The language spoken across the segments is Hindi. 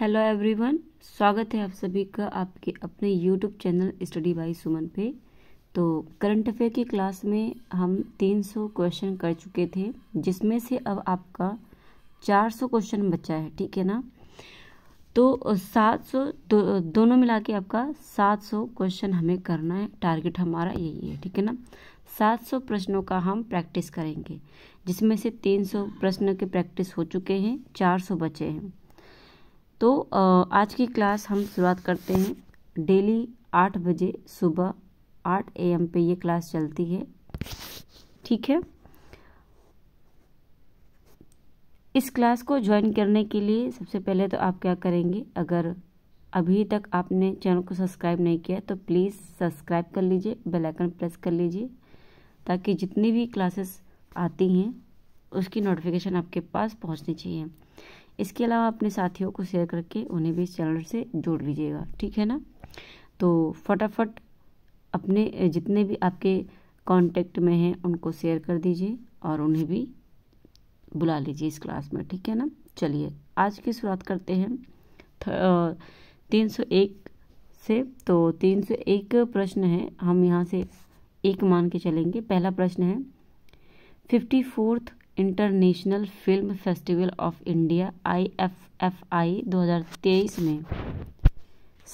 हेलो एवरीवन स्वागत है आप सभी का आपके अपने YouTube channel study by Suman पे तो करंट अफेयर की क्लास में हम 300 क्वेश्चन कर चुके थे जिसमें से अब आपका 400 क्वेश्चन बचा है ठीक है ना तो 700 दो, दोनों मिला के आपका 700 क्वेश्चन हमें करना है टारगेट हमारा यही है ठीक है ना 700 प्रश्नों का हम प्रैक्टिस करेंगे जिसमें से 300 प्रश्न के प्रैक्टिस हो चुके हैं 400 बचे हैं तो आज की क्लास हम शुरुआत करते हैं डेली आठ बजे सुबह आठ ए एम पे ये क्लास चलती है ठीक है इस क्लास को ज्वाइन करने के लिए सबसे पहले तो आप क्या करेंगे अगर अभी तक आपने चैनल को सब्सक्राइब नहीं किया तो प्लीज़ सब्सक्राइब कर लीजिए बेल आइकन प्रेस कर लीजिए ताकि जितनी भी क्लासेस आती हैं उसकी नोटिफिकेशन आपके पास पहुंचनी चाहिए इसके अलावा अपने साथियों को शेयर करके उन्हें भी इस चैनल से जोड़ लीजिएगा ठीक है ना तो फटाफट अपने जितने भी आपके कांटेक्ट में हैं उनको शेयर कर दीजिए और उन्हें भी बुला लीजिए इस क्लास में ठीक है ना चलिए आज की शुरुआत करते हैं तीन सौ एक से तो तीन सौ एक प्रश्न है हम यहाँ से एक मान के चलेंगे पहला प्रश्न है fifty fourth international film festival of India I F F I दो हज़ार तेईस में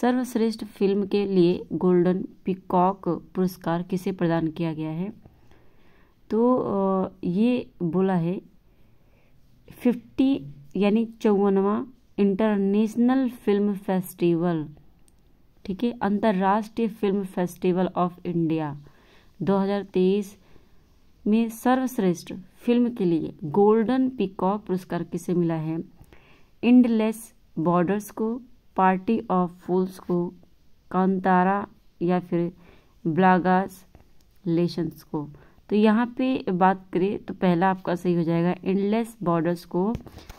सर्वश्रेष्ठ फिल्म के लिए गोल्डन पिकॉक पुरस्कार किसे प्रदान किया गया है तो ये बोला है फिफ्टी यानी चौवनवा इंटरनेशनल फिल्म फेस्टिवल ठीक है अंतर्राष्ट्रीय फिल्म फेस्टिवल ऑफ इंडिया 2023 में सर्वश्रेष्ठ फिल्म के लिए गोल्डन पिकॉक पुरस्कार किसे मिला है इंडलेस बॉर्डर्स को पार्टी ऑफ फूल्स को कांतारा या फिर ब्लागास लेशंस को तो यहाँ पे बात करें तो पहला आपका सही हो जाएगा इंडलेस बॉर्डर्स को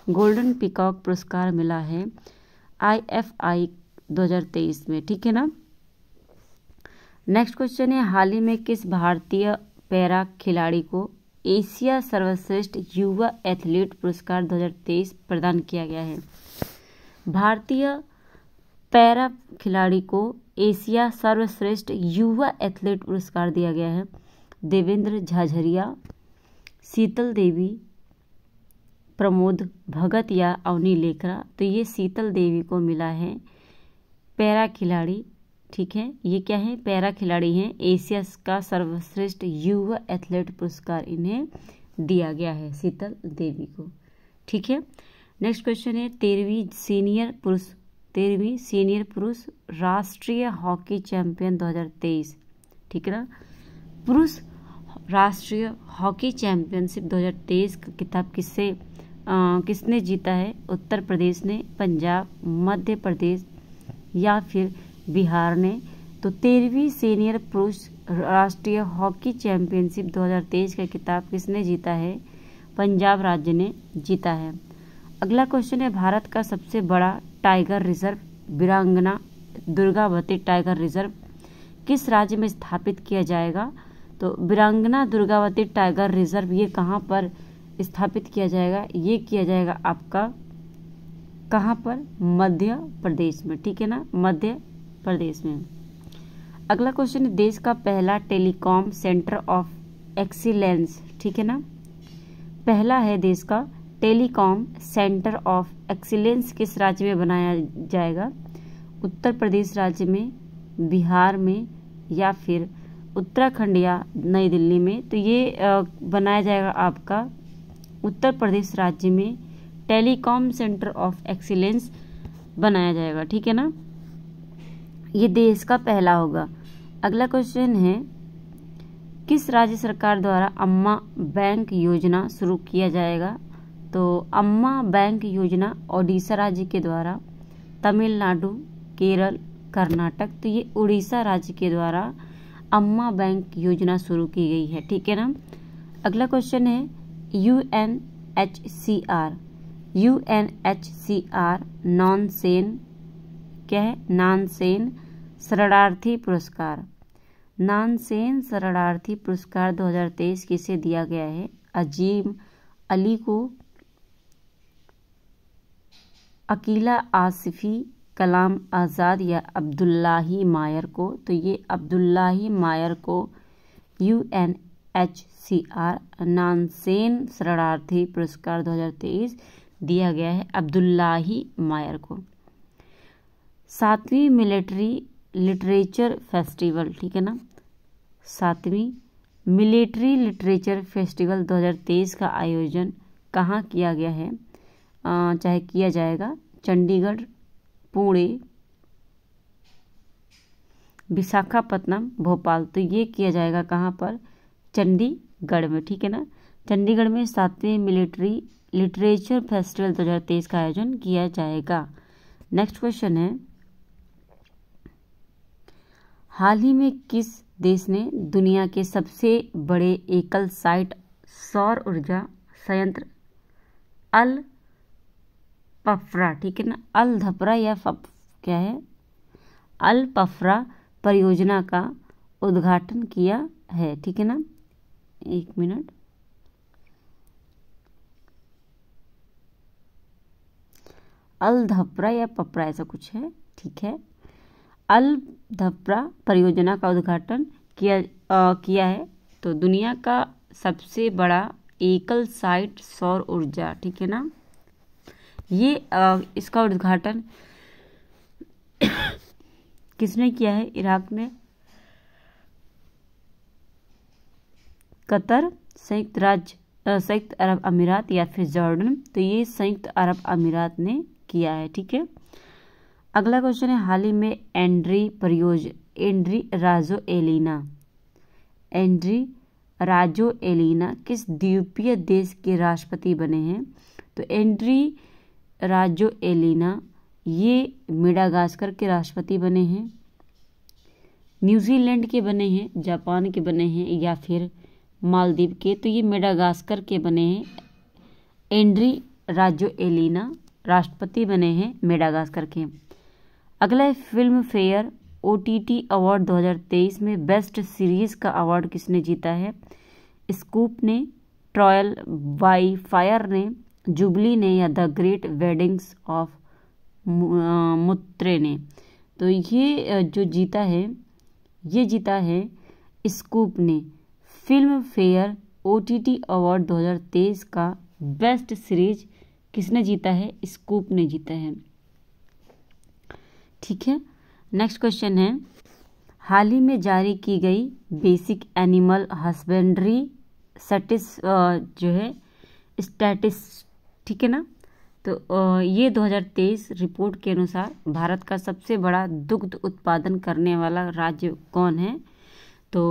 गोल्डन पिकॉक पुरस्कार मिला है आई एफ आई 2023 में ठीक है ना नेक्स्ट क्वेश्चन है हाल ही में किस भारतीय पैरा खिलाड़ी को एशिया सर्वश्रेष्ठ युवा एथलीट पुरस्कार 2023 प्रदान किया गया है भारतीय पैरा खिलाड़ी को एशिया सर्वश्रेष्ठ युवा एथलीट पुरस्कार दिया गया है देवेंद्र झाझरिया शीतल देवी प्रमोद भगत या अवनी लेखरा तो ये शीतल देवी को मिला है पैरा खिलाड़ी ठीक है ये क्या है पैरा खिलाड़ी हैं एशिया का सर्वश्रेष्ठ युवा एथलेट पुरस्कार इन्हें दिया गया है शीतल देवी को ठीक है नेक्स्ट क्वेश्चन है तेरहवीं सीनियर पुरुष तेरहवीं सीनियर पुरुष राष्ट्रीय हॉकी चैंपियन 2023 ठीक है ना पुरुष राष्ट्रीय हॉकी चैंपियनशिप 2023 किताब किससे किसने जीता है उत्तर प्रदेश ने पंजाब मध्य प्रदेश या फिर बिहार ने तो तेरहवीं सीनियर पुरुष राष्ट्रीय हॉकी चैंपियनशिप 2023 का खिताब किसने जीता है पंजाब राज्य ने जीता है अगला क्वेश्चन है भारत का सबसे बड़ा टाइगर रिजर्व वीरांगना दुर्गावती टाइगर रिजर्व किस राज्य में स्थापित किया जाएगा तो वीरांगना दुर्गावती टाइगर रिजर्व ये कहाँ पर स्थापित किया जाएगा ये किया जाएगा आपका कहाँ पर मध्य प्रदेश में ठीक है ना मध्य प्रदेश में अगला क्वेश्चन है देश का पहला टेलीकॉम सेंटर ऑफ एक्सीलेंस ठीक है ना पहला है देश का टेलीकॉम सेंटर ऑफ एक्सीलेंस किस राज्य में बनाया जाएगा उत्तर प्रदेश राज्य में बिहार में या फिर उत्तराखंड या नई दिल्ली में तो ये बनाया जाएगा आपका उत्तर प्रदेश राज्य में टेलीकॉम सेंटर ऑफ एक्सीलेंस बनाया जाएगा ठीक है ना ये देश का पहला होगा अगला क्वेश्चन है किस राज्य सरकार द्वारा अम्मा बैंक योजना शुरू किया जाएगा तो अम्मा बैंक योजना ओडिशा राज्य के द्वारा तमिलनाडु केरल कर्नाटक तो ये उड़ीसा राज्य के द्वारा अम्मा बैंक योजना शुरू की गई है ठीक है ना अगला क्वेश्चन है U N H C R U N H C R Nansen क्या है नानसेन शरणार्थी पुरस्कार नानसेन शरणार्थी पुरस्कार 2023 किसे दिया गया है अजीम अली को अकीला आसिफी कलाम आज़ाद या अब्दुल्लाही मायर को तो ये अब्दुल्लाही मायर को U N H C R Nansen शरणार्थी पुरस्कार 2023 दिया गया है अब्दुल्लाही मायर को सातवीं मिलिट्री लिटरेचर फेस्टिवल ठीक है ना सातवीं मिलिट्री लिटरेचर फेस्टिवल 2023 का आयोजन कहाँ किया गया है आ, चाहे किया जाएगा चंडीगढ़ पुणे विशाखापट्टनम भोपाल तो ये किया जाएगा कहाँ पर चंडीगढ़ में ठीक है ना चंडीगढ़ में सातवें मिलिट्री लिटरेचर फेस्टिवल 2023 का आयोजन किया जाएगा नेक्स्ट क्वेश्चन है हाल ही में किस देश ने दुनिया के सबसे बड़े एकल साइट सौर ऊर्जा संयंत्र अल पफरा ठीक है ना अल धपरा या फप क्या है अल पफरा परियोजना का उद्घाटन किया है ठीक है ना एक मिनट अल धपरा या पपरा ऐसा कुछ है ठीक है अल धपरा परियोजना का उद्घाटन किया आ, किया है तो दुनिया का सबसे बड़ा एकल साइट सौर ऊर्जा ठीक है ना ये आ, इसका उद्घाटन किसने किया है इराक में कतर संयुक्त राज्य संयुक्त अरब अमीरात या फिर जॉर्डन तो ये संयुक्त अरब अमीरात ने किया है ठीक है अगला क्वेश्चन है हाल ही में एंड्री परियोज Andry Rajoelina Andry Rajoelina किस द्वीपीय देश के राष्ट्रपति बने हैं तो एंड्री राजो एलिना ये मेडागास्कर के राष्ट्रपति बने हैं न्यूजीलैंड के बने हैं जापान के बने हैं या फिर मालदीव के तो ये मेडागास्कर के बने हैं एंड्री राजो एलिना राष्ट्रपति बने हैं मेडागास्कर के अगला है फिल्म फेयर ओ अवार्ड 2023 में बेस्ट सीरीज़ का अवार्ड किसने जीता है स्कूप ने ट्रॉयल बाई फायर ने जुबली ने या द ग्रेट वेडिंग्स ऑफ मुत्रे ने तो ये जो जीता है ये जीता है स्कूप ने फिल्म फेयर ओ अवार्ड 2023 का बेस्ट सीरीज किसने जीता है स्कूप ने जीता है ठीक है नेक्स्ट क्वेश्चन है हाल ही में जारी की गई बेसिक एनिमल हस्बेंड्री सटिस जो है स्टैटिस ठीक है ना तो ये 2023 रिपोर्ट के अनुसार भारत का सबसे बड़ा दुग्ध उत्पादन करने वाला राज्य कौन है तो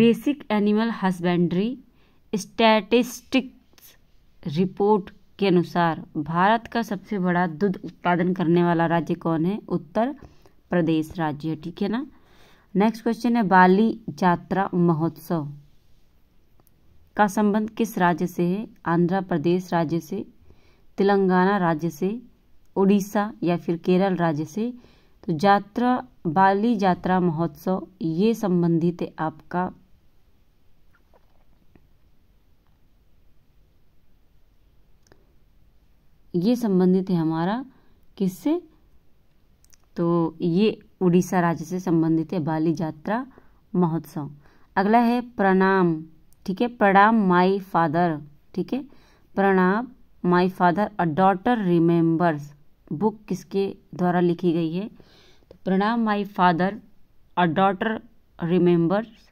basic animal husbandry statistics report के अनुसार भारत का सबसे बड़ा दूध उत्पादन करने वाला राज्य कौन है उत्तर प्रदेश राज्य है ठीक है ना नेक्स्ट क्वेश्चन है बाली जात्रा महोत्सव का संबंध किस राज्य से है आंध्र प्रदेश राज्य से तेलंगाना राज्य से उड़ीसा या फिर केरल राज्य से तो यात्रा बाली यात्रा महोत्सव ये संबंधित है आपका ये संबंधित है हमारा किससे तो ये उड़ीसा राज्य से संबंधित है बाली यात्रा महोत्सव अगला है प्रणाम ठीक है प्रणाम माई फादर ठीक है Pranab my father a daughter remembers book किसके द्वारा लिखी गई है तो Pranab my father a daughter remembers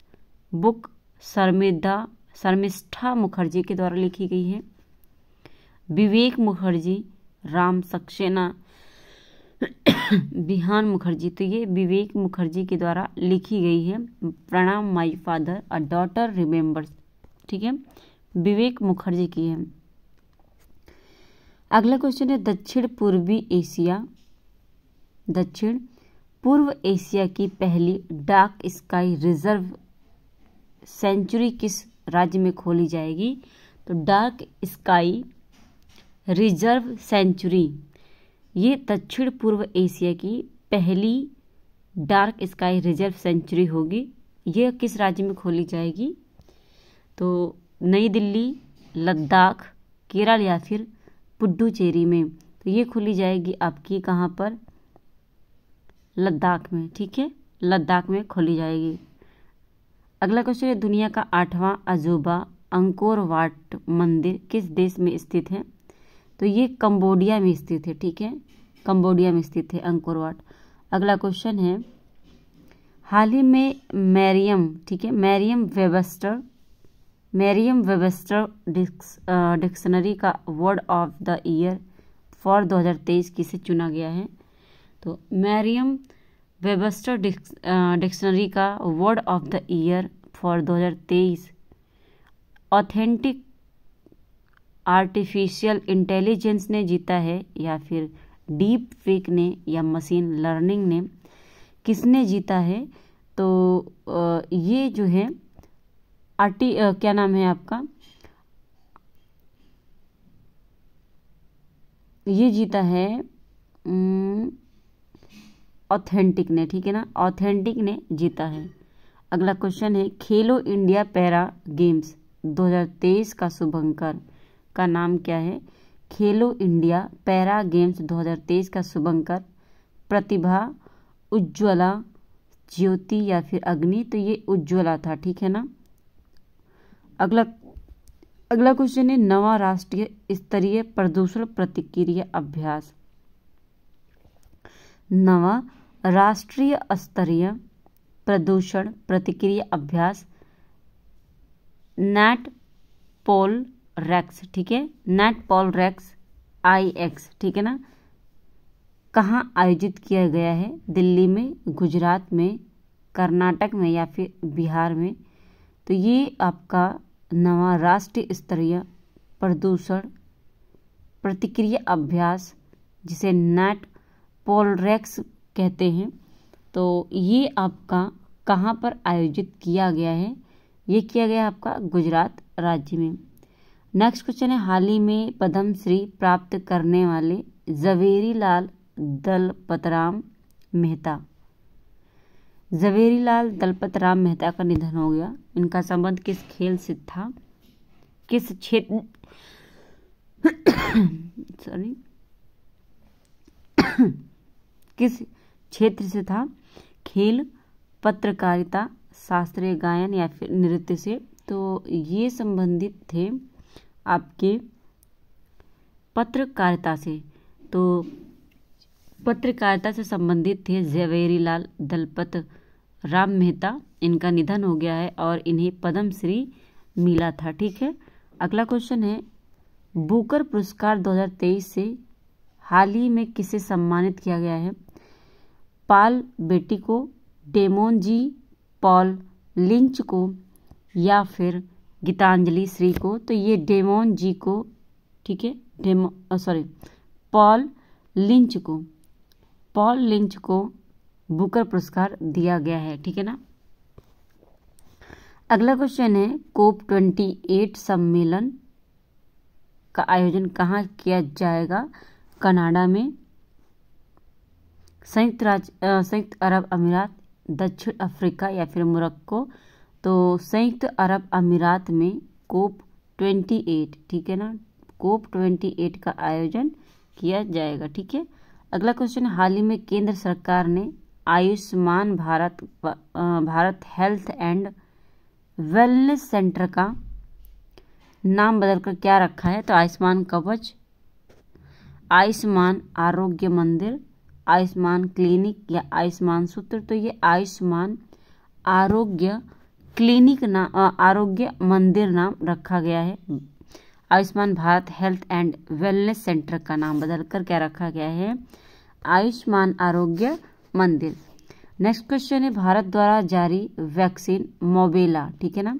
book शर्मिदा शर्मिष्ठा मुखर्जी के द्वारा लिखी गई है विवेक मुखर्जी राम सक्सेना बिहान मुखर्जी तो ये विवेक मुखर्जी के द्वारा लिखी गई है Pranab my father a daughter remembers ठीक है विवेक मुखर्जी की है अगला क्वेश्चन है दक्षिण पूर्वी एशिया दक्षिण पूर्व एशिया की पहली डार्क स्काई रिजर्व सेंचुरी किस राज्य में खोली जाएगी तो डार्क स्काई रिजर्व सेंचुरी ये दक्षिण पूर्व एशिया की पहली डार्क स्काई रिजर्व सेंचुरी होगी ये किस राज्य में खोली जाएगी तो नई दिल्ली लद्दाख केरल या फिर पुडुचेरी में तो ये खुली जाएगी आपकी कहाँ पर लद्दाख में ठीक है लद्दाख में खोली जाएगी अगला क्वेश्चन है दुनिया का आठवां अजूबा अंकोर वाट मंदिर किस देश में स्थित है तो ये कंबोडिया में स्थित है ठीक है कंबोडिया में स्थित है अंकुरवाट अगला क्वेश्चन है हाल ही में मैरियम ठीक है Merriam Webster Merriam Webster dictionary का word of the year for 2023 किसे चुना गया है तो मैरियम वेबस्टर डिक्शनरी का word of the year for 2023 authentic artificial intelligence ने जीता है या फिर डीप फेक ने या मशीन लर्निंग ने किसने जीता है तो ये जो है आर्टी क्या नाम है आपका ये जीता है ऑथेंटिक ने ठीक है ना ऑथेंटिक ने जीता है अगला क्वेश्चन है खेलो इंडिया पैरा गेम्स 2023 का शुभंकर का नाम क्या है खेलो इंडिया पैरा गेम्स 2023 का शुभंकर प्रतिभा उज्ज्वला ज्योति या फिर अग्नि तो ये उज्ज्वला था ठीक है ना अगला अगला क्वेश्चन है नवा राष्ट्रीय स्तरीय प्रदूषण प्रतिक्रिया अभ्यास नवा राष्ट्रीय स्तरीय प्रदूषण प्रतिक्रिया अभ्यास नेट पोल रैक्स ठीक है नेट पॉल रैक्स आई एक्स ठीक है ना कहाँ आयोजित किया गया है दिल्ली में गुजरात में कर्नाटक में या फिर बिहार में तो ये आपका नवा राष्ट्रीय स्तरीय प्रदूषण प्रतिक्रिया अभ्यास जिसे नेट पोलरेक्स कहते हैं तो ये आपका कहाँ पर आयोजित किया गया है ये किया गया आपका गुजरात राज्य में नेक्स्ट क्वेश्चन है हाल ही में पद्म श्री प्राप्त करने वाले जवेरी लाल दलपतराम मेहता जवेरी लाल दलपतराम मेहता का निधन हो गया इनका संबंध किस खेल से था किस क्षेत्र सॉरी किस क्षेत्र से था खेल पत्रकारिता शास्त्रीय गायन या फिर नृत्य से तो ये संबंधित थे आपके पत्रकारिता से तो पत्रकारिता से संबंधित थे जवेरीलाल दलपत राम मेहता इनका निधन हो गया है और इन्हें पद्मश्री मिला था ठीक है अगला क्वेश्चन है बुकर पुरस्कार 2023 से हाल ही में किसे सम्मानित किया गया है पाल बेटी को डेमोन जी पॉल लिंच को या फिर गीतांजलि श्री को तो ये डेमोन जी को ठीक है डेमो सॉरी पॉल लिंच को पॉल लिंच को बुकर पुरस्कार दिया गया है ठीक है ना अगला क्वेश्चन है कोप ट्वेंटी एट सम्मेलन का आयोजन कहाँ किया जाएगा कनाडा में संयुक्त राज्य संयुक्त अरब अमीरात दक्षिण अफ्रीका या फिर मोरक्को तो संयुक्त अरब अमीरात में कोप 28 ठीक है ना कोप 28 का आयोजन किया जाएगा ठीक है अगला क्वेश्चन हाल ही में केंद्र सरकार ने Ayushman Bharat Bharat health and wellness centre का नाम बदलकर क्या रखा है तो आयुष्मान कवच आयुष्मान आरोग्य मंदिर आयुष्मान क्लिनिक या आयुष्मान सूत्र तो ये आयुष्मान आरोग्य क्लिनिक नाम आरोग्य मंदिर नाम रखा गया है hmm. Ayushman Bharat health and wellness centre का नाम बदलकर क्या रखा गया है आयुष्मान आरोग्य मंदिर नेक्स्ट क्वेश्चन है भारत द्वारा जारी वैक्सीन मोबेला ठीक है ना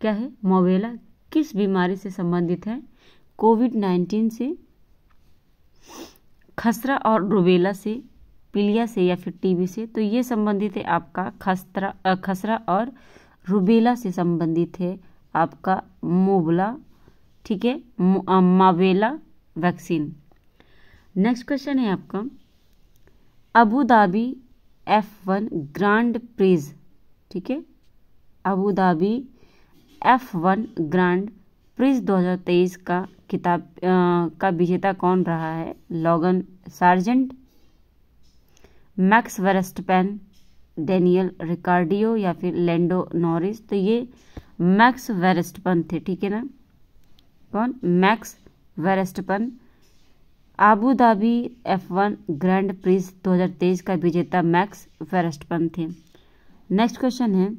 क्या है मोबेला किस बीमारी से संबंधित है कोविड नाइन्टीन से खसरा और रुबेला से पीलिया से या फिर टीबी से तो ये संबंधित है आपका खसरा खसरा और रूबेला से संबंधित है आपका मोबला ठीक है मावेला वैक्सीन नेक्स्ट क्वेश्चन है आपका Abu Dhabi F one Grand Prix ठीक है Abu Dhabi F one Grand Prix 2023 का किताब आ, का विजेता कौन रहा है Logan Sargeant Max Verstappen Daniel Ricciardo या फिर लेंडो नॉरिस तो ये मैक्स वेरेस्टपन थे ठीक है ना कौन Max Verstappen Abu Dhabi F one Grand Prix 2023 का विजेता मैक्स वेरेस्टपन थे नेक्स्ट क्वेश्चन है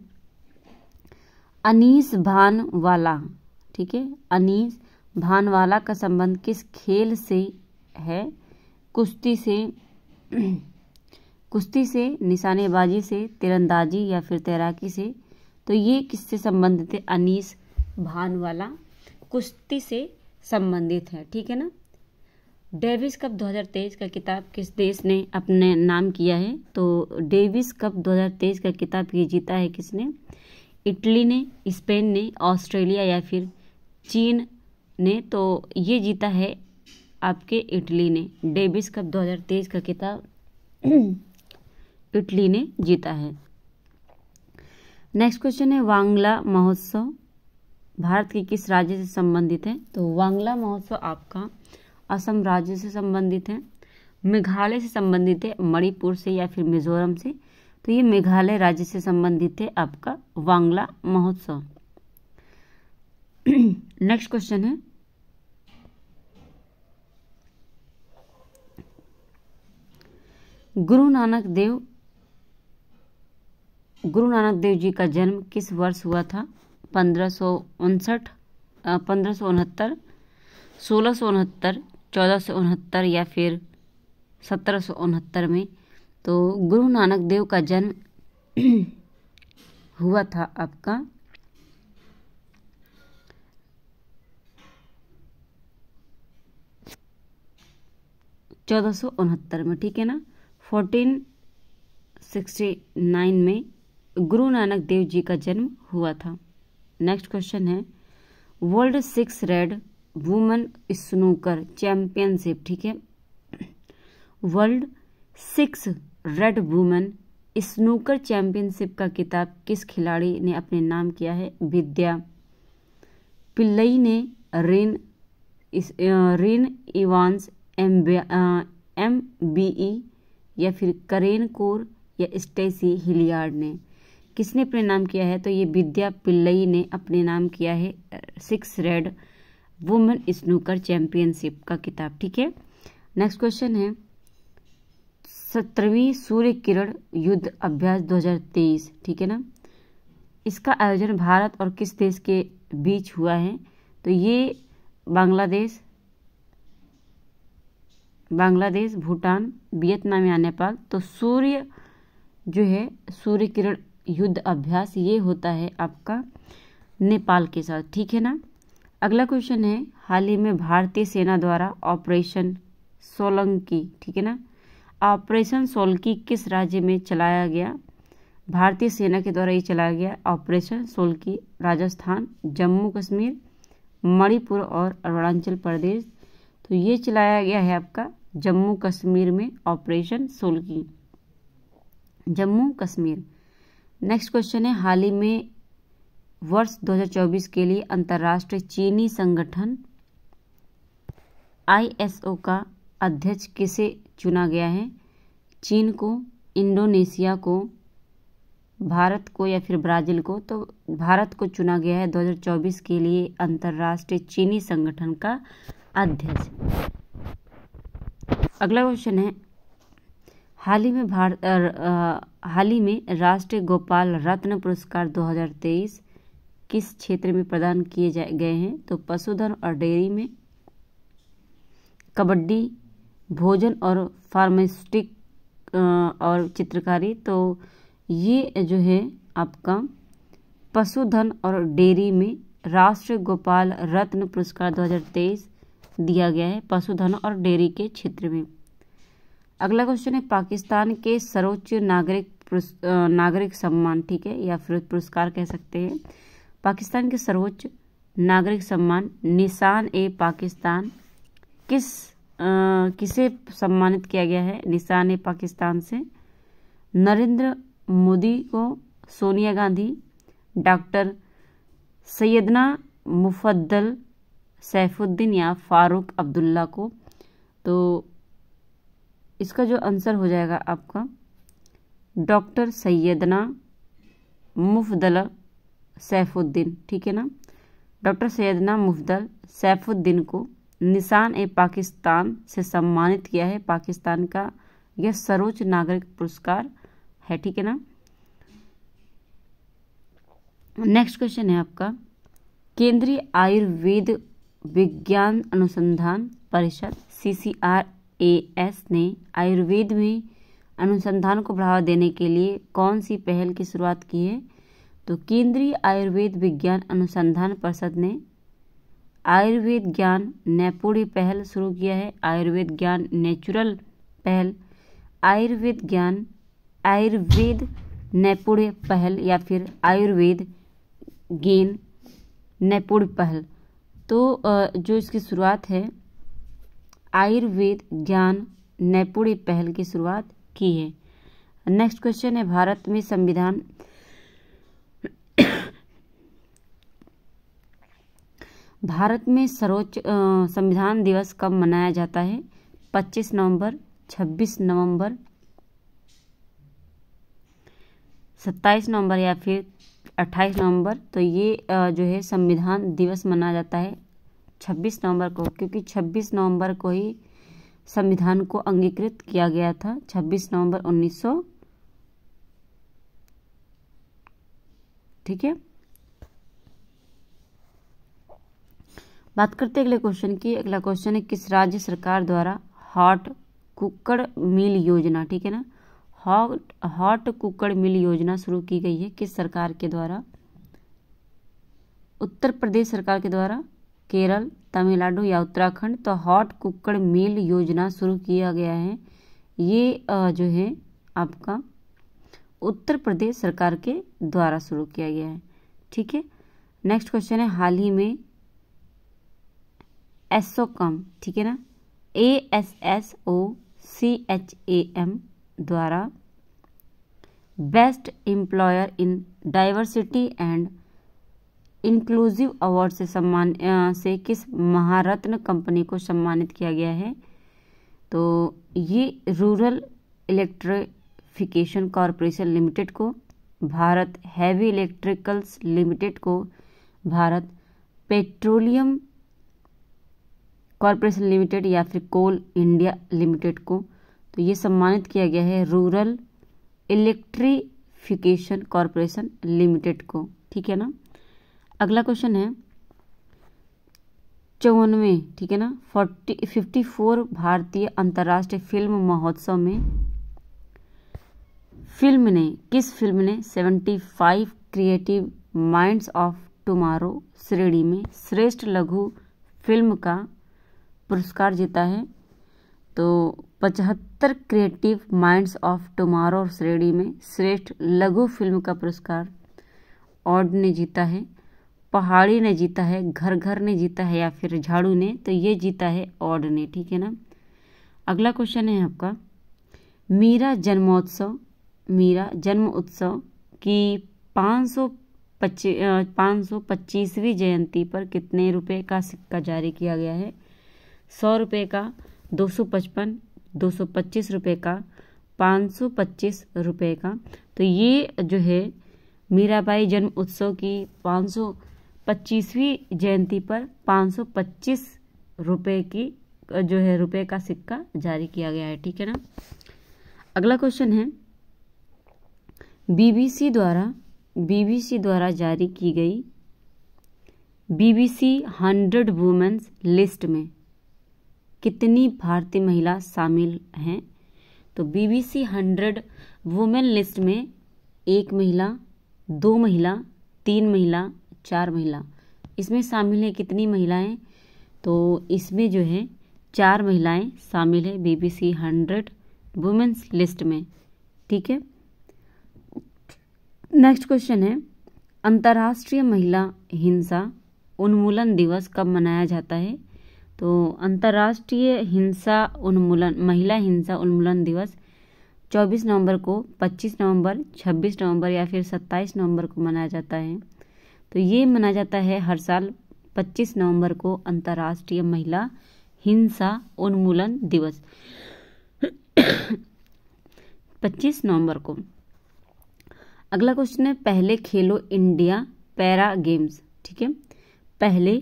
अनीस भानवाला ठीक है अनीस भानवाला का संबंध किस खेल से है कुश्ती से कुश्ती से निशानेबाजी से तीरंदाजी या फिर तैराकी से तो ये किससे संबंधित है अनीस भानवाला कुश्ती से संबंधित है ठीक है ना डेविस कप 2023 का किताब किस देश ने अपने नाम किया है तो डेविस कप 2023 का किताब ये जीता है किसने इटली ने स्पेन ने ऑस्ट्रेलिया या फिर चीन ने तो ये जीता है आपके इटली ने डेविस कप 2023 का किताब इटली ने जीता है नेक्स्ट क्वेश्चन है वांगला महोत्सव भारत के किस राज्य से संबंधित है तो वांगला महोत्सव आपका असम राज्य से संबंधित है मेघालय से संबंधित है मणिपुर से या फिर मिजोरम से तो ये मेघालय राज्य से संबंधित है आपका वांगला महोत्सव नेक्स्ट क्वेश्चन है गुरु नानक देव गुरु नानक देव जी का जन्म किस वर्ष हुआ था पंद्रह सौ उनसठ पंद्रह सौ उनहत्तर सोलह सौ उनहत्तर चौदह सौ उनहत्तर या फिर सत्रह सौ उनहत्तर में तो गुरु नानक देव का जन्म हुआ था आपका चौदह सौ उनहत्तर में ठीक है ना फोर्टीन सिक्सटी नाइन में गुरु नानक देव जी का जन्म हुआ था नेक्स्ट क्वेश्चन है world six red women snooker championship ठीक है world six red women snooker championship का किताब किस खिलाड़ी ने अपने नाम किया है विद्या पिल्लई ने Reanne Reanne Evans M M B E या फिर करेन कोर या स्टेसी हिलियार्ड ने किसने अपने नाम किया है तो ये विद्या पिल्लई ने अपने नाम किया है six red women snooker championship का किताब ठीक है नेक्स्ट क्वेश्चन है सत्रहवीं सूर्य किरण युद्ध अभ्यास 2023 ठीक है ना इसका आयोजन भारत और किस देश के बीच हुआ है तो ये बांग्लादेश बांग्लादेश भूटान वियतनाम या नेपाल तो सूर्य जो है सूर्य किरण युद्ध अभ्यास ये होता है आपका नेपाल के साथ ठीक है ना अगला क्वेश्चन है हाल ही में भारतीय सेना द्वारा ऑपरेशन सोलंकी ठीक है ना ऑपरेशन सोलकी किस राज्य में चलाया गया भारतीय सेना के द्वारा ये चलाया गया ऑपरेशन सोलकी राजस्थान जम्मू कश्मीर मणिपुर और अरुणाचल प्रदेश तो ये चलाया गया है आपका जम्मू कश्मीर में ऑपरेशन सोलकी जम्मू कश्मीर नेक्स्ट क्वेश्चन है हाल ही में वर्ष 2024 के लिए अंतर्राष्ट्रीय चीनी संगठन आईएसओ का अध्यक्ष किसे चुना गया है चीन को इंडोनेशिया को भारत को या फिर ब्राज़ील को तो भारत को चुना गया है 2024 के लिए अंतर्राष्ट्रीय चीनी संगठन का अध्यक्ष अगला क्वेश्चन है हाल ही में भारत हाल ही में राष्ट्रीय गोपाल रत्न पुरस्कार 2023 किस क्षेत्र में प्रदान किए गए हैं तो पशुधन और डेयरी में कबड्डी भोजन और फार्मेस्टिक और चित्रकारी तो ये जो है आपका पशुधन और डेयरी में राष्ट्रीय गोपाल रत्न पुरस्कार 2023 दिया गया है पशुधन और डेयरी के क्षेत्र में अगला क्वेश्चन है पाकिस्तान के सर्वोच्च नागरिक नागरिक सम्मान ठीक है या फिर पुरस्कार कह सकते हैं पाकिस्तान के सर्वोच्च नागरिक सम्मान निशान ए पाकिस्तान किस आ, किसे सम्मानित किया गया है निशान ए पाकिस्तान से नरेंद्र मोदी को सोनिया गांधी डॉक्टर सैदना मुफद्दल सैफुद्दीन या फारूक अब्दुल्ला को तो इसका जो आंसर हो जाएगा आपका डॉक्टर सैदना मुफदल सैफुद्दीन ठीक है ना डॉक्टर सैदना मुफदल सैफुद्दीन को निशान ए पाकिस्तान से सम्मानित किया है पाकिस्तान का यह सर्वोच्च नागरिक पुरस्कार है ठीक है ना नेक्स्ट क्वेश्चन है आपका केंद्रीय आयुर्वेद विज्ञान अनुसंधान परिषद आर ए एस ने आयुर्वेद में अनुसंधान को बढ़ावा देने के लिए कौन सी पहल की शुरुआत की है तो केंद्रीय आयुर्वेद विज्ञान अनुसंधान परिषद ने आयुर्वेद ज्ञान नैपुण्य पहल शुरू किया है आयुर्वेद ज्ञान नेचुरल पहल आयुर्वेद ज्ञान आयुर्वेद नैपुण्य पहल या फिर आयुर्वेद गेन नैपुण्य पहल तो जो इसकी शुरुआत है आयुर्वेद ज्ञान नैपुण्य पहल की शुरुआत की है नेक्स्ट क्वेश्चन है भारत में संविधान भारत में सर्वोच्च संविधान दिवस कब मनाया जाता है 25 नवंबर 26 नवंबर 27 नवंबर या फिर 28 नवंबर तो ये जो है संविधान दिवस मनाया जाता है छब्बीस नवंबर को क्योंकि छब्बीस नवंबर को ही संविधान को अंगीकृत किया गया था छब्बीस नवंबर उन्नीस ठीक है बात करते हैं अगले क्वेश्चन की अगला क्वेश्चन है किस राज्य सरकार द्वारा हॉट कुकड़ मिल योजना ठीक है ना हॉट हॉट कुकड़ मिल योजना शुरू की गई है किस सरकार के द्वारा उत्तर प्रदेश सरकार के द्वारा केरल तमिलनाडु या उत्तराखंड तो हॉट कुकड़ मील योजना शुरू किया गया है ये जो है आपका उत्तर प्रदेश सरकार के द्वारा शुरू किया गया है ठीक है नेक्स्ट क्वेश्चन है हाल ही में एसओ कम ठीक है ना A S S O C H A M द्वारा best employer in diversity and inclusive award से सम्मान से किस महारत्न कंपनी को सम्मानित किया गया है तो ये रूरल इलेक्ट्रिफिकेशन कॉरपोरेशन लिमिटेड को भारत हैवी इलेक्ट्रिकल्स लिमिटेड को भारत पेट्रोलियम कॉरपोरेशन लिमिटेड या फिर कोल इंडिया लिमिटेड को तो ये सम्मानित किया गया है रूरल इलेक्ट्रिफिकेशन कॉरपोरेशन लिमिटेड को ठीक है ना अगला क्वेश्चन है चौवनवे ठीक है ना फोर्टी फिफ्टी फोर भारतीय अंतर्राष्ट्रीय फिल्म महोत्सव में फिल्म ने किस फिल्म ने seventy five creative minds of tomorrow श्रेणी में श्रेष्ठ लघु फिल्म का पुरस्कार जीता है तो पचहत्तर क्रिएटिव माइंड्स ऑफ टुमारो श्रेणी में श्रेष्ठ लघु फिल्म का पुरस्कार ऑर्ड ने जीता है पहाड़ी ने जीता है घर घर ने जीता है या फिर झाड़ू ने तो ये जीता है ऑड ने ठीक है ना अगला क्वेश्चन है आपका मीरा जन्मोत्सव मीरा जन्म उत्सव की पाँच सौ पच्ची पाँच सौ पच्चीसवीं जयंती पर कितने रुपए का सिक्का जारी किया गया है सौ रुपये का दो सौ पचपन दो सौ पच्चीस रुपये का पाँच सौ पच्चीस रुपये का तो ये जो है मीराबाई जन्म उत्सव की पाँच सौ पच्चीसवीं जयंती पर 525 रुपए की जो है रुपए का सिक्का जारी किया गया है ठीक है ना अगला क्वेश्चन है बीबीसी द्वारा बीबीसी द्वारा जारी की गई बीबीसी हंड्रेड वुमेन्स लिस्ट में कितनी भारतीय महिला शामिल हैं तो बीबीसी हंड्रेड वुमेन लिस्ट में एक महिला दो महिला तीन महिला चार महिला इसमें शामिल हैं कितनी महिलाएं तो इसमें जो है चार महिलाएं शामिल है बीबीसी हंड्रेड वुमेंस लिस्ट में ठीक है नेक्स्ट क्वेश्चन है अंतर्राष्ट्रीय महिला हिंसा उन्मूलन दिवस कब मनाया जाता है तो अंतर्राष्ट्रीय हिंसा उन्मूलन महिला हिंसा उन्मूलन दिवस 24 नवंबर को 25 नवंबर 26 नवंबर या फिर 27 नवंबर को मनाया जाता है तो ये मनाया जाता है हर साल 25 नवंबर को अंतर्राष्ट्रीय महिला हिंसा उन्मूलन दिवस 25 नवंबर को अगला क्वेश्चन है पहले खेलो इंडिया पैरा गेम्स ठीक है पहले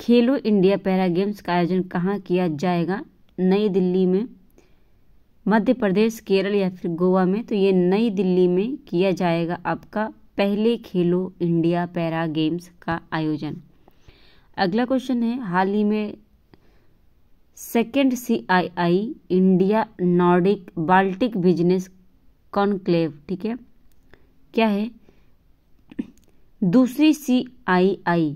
खेलो इंडिया पैरा गेम्स का आयोजन कहाँ किया जाएगा नई दिल्ली में मध्य प्रदेश केरल या फिर गोवा में तो ये नई दिल्ली में किया जाएगा आपका पहले खेलो इंडिया पैरा गेम्स का आयोजन अगला क्वेश्चन है हाल ही में second I India Nordic Baltic business conclave ठीक है क्या है दूसरी I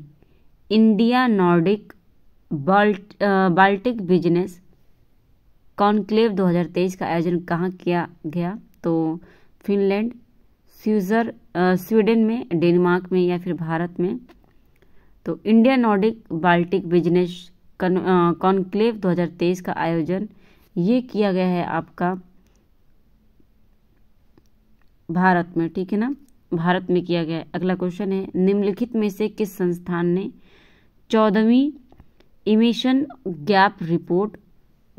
India Nordic Balt, Baltic business conclave 2023 का आयोजन कहाँ किया गया तो फिनलैंड स्विजर स्वीडन में डेनमार्क में या फिर भारत में तो India Nordic Baltic business conclave 2023 का आयोजन ये किया गया है आपका भारत में ठीक है ना भारत में किया गया है अगला क्वेश्चन है निम्नलिखित में से किस संस्थान ने चौदहवीं इमिशन गैप रिपोर्ट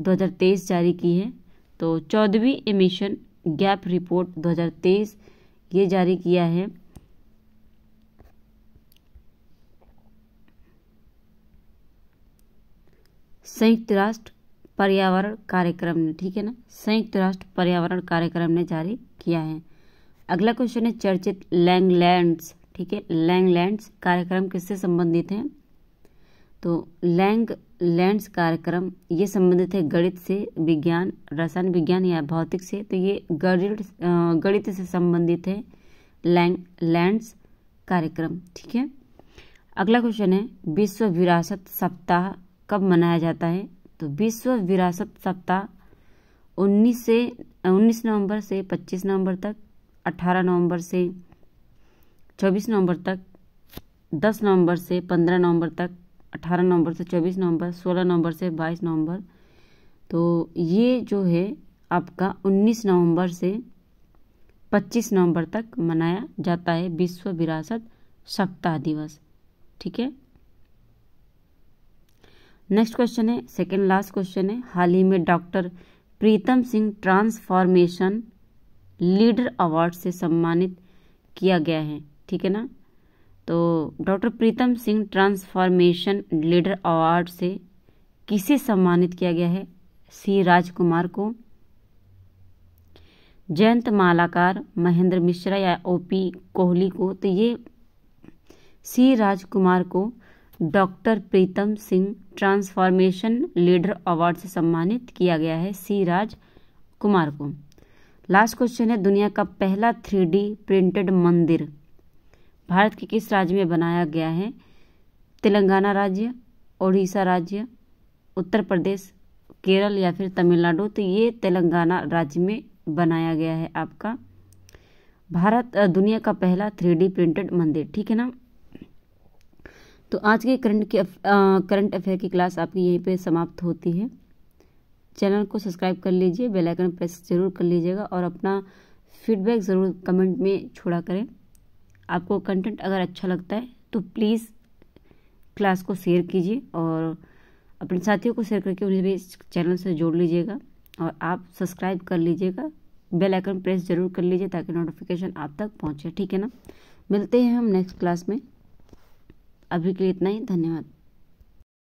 2023 जारी की है तो चौदहवीं इमिशन गैप रिपोर्ट 2023 ये जारी किया है संयुक्त राष्ट्र पर्यावरण कार्यक्रम ने ठीक है ना संयुक्त राष्ट्र पर्यावरण कार्यक्रम ने जारी किया है अगला क्वेश्चन है चर्चित लैंगलैंड्स ठीक है लैंगलैंड्स कार्यक्रम किससे संबंधित हैं तो लैंग लैंड्स कार्यक्रम ये संबंधित है गणित से विज्ञान रसायन विज्ञान या भौतिक से तो ये गणित गणित से संबंधित है लैंग लैंड्स कार्यक्रम ठीक है अगला क्वेश्चन है विश्व विरासत सप्ताह कब मनाया जाता है तो विश्व विरासत सप्ताह 19 से 19 नवंबर से 25 नवंबर तक 18 नवंबर से 24 नवंबर तक 10 नवंबर से 15 नवंबर तक अठारह नवंबर से चौबीस नवंबर सोलह नवंबर से बाईस नवंबर तो ये जो है आपका उन्नीस नवंबर से पच्चीस नवंबर तक मनाया जाता है विश्व विरासत सप्ताह दिवस ठीक है नेक्स्ट क्वेश्चन है सेकेंड लास्ट क्वेश्चन है हाल ही में doctor Pritam Singh transformation leader award से सम्मानित किया गया है ठीक है ना तो doctor Pritam Singh transformation leader award से किसे सम्मानित किया गया है सी राजकुमार को जयंत मालाकार महेंद्र मिश्रा या ओपी कोहली को तो ये सी राजकुमार को doctor Pritam Singh transformation leader award से सम्मानित किया गया है सी राज कुमार को लास्ट क्वेश्चन है दुनिया का पहला थ्री प्रिंटेड मंदिर भारत के किस राज्य में बनाया गया है तेलंगाना राज्य उड़ीसा राज्य उत्तर प्रदेश केरल या फिर तमिलनाडु तो ये तेलंगाना राज्य में बनाया गया है आपका भारत दुनिया का पहला थ्री प्रिंटेड मंदिर ठीक है ना तो आज के करंट के करंट अफेयर की क्लास आपकी यहीं पे समाप्त होती है चैनल को सब्सक्राइब कर लीजिए बेल आइकन प्रेस ज़रूर कर लीजिएगा और अपना फीडबैक ज़रूर कमेंट में छोड़ा करें आपको कंटेंट अगर अच्छा लगता है तो प्लीज़ क्लास को शेयर कीजिए और अपने साथियों को शेयर करके उन्हें भी इस चैनल से जोड़ लीजिएगा और आप सब्सक्राइब कर लीजिएगा बेल आइकन प्रेस जरूर कर लीजिए ताकि नोटिफिकेशन आप तक पहुंचे ठीक है ना मिलते हैं हम नेक्स्ट क्लास में अभी के लिए इतना ही धन्यवाद